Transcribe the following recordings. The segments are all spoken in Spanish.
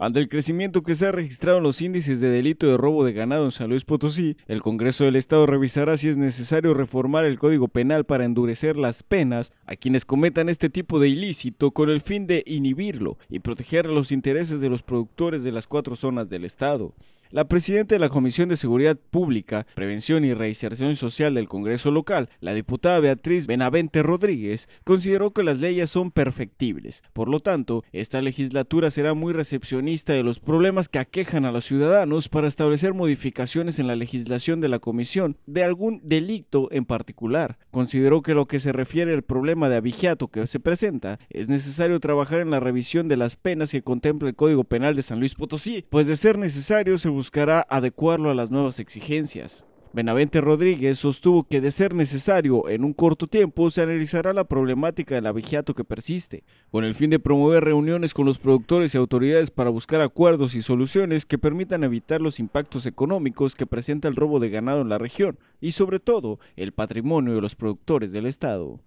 Ante el crecimiento que se ha registrado en los índices de delito de robo de ganado en San Luis Potosí, el Congreso del Estado revisará si es necesario reformar el Código Penal para endurecer las penas a quienes cometan este tipo de ilícito con el fin de inhibirlo y proteger los intereses de los productores de las cuatro zonas del Estado. La presidenta de la Comisión de Seguridad Pública, Prevención y Reinserción Social del Congreso local, la diputada Beatriz Benavente Rodríguez, consideró que las leyes son perfectibles. Por lo tanto, esta legislatura será muy recepcionista de los problemas que aquejan a los ciudadanos para establecer modificaciones en la legislación de la Comisión de algún delito en particular. Consideró que lo que se refiere al problema de abigeato que se presenta, es necesario trabajar en la revisión de las penas que contempla el Código Penal de San Luis Potosí, pues de ser necesario se buscará adecuarlo a las nuevas exigencias. Benavente Rodríguez sostuvo que de ser necesario, en un corto tiempo se analizará la problemática del abigeato que persiste, con el fin de promover reuniones con los productores y autoridades para buscar acuerdos y soluciones que permitan evitar los impactos económicos que presenta el robo de ganado en la región y sobre todo el patrimonio de los productores del Estado.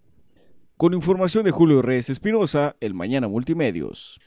Con información de Julio Reyes Espinosa, el Mañana Multimedios.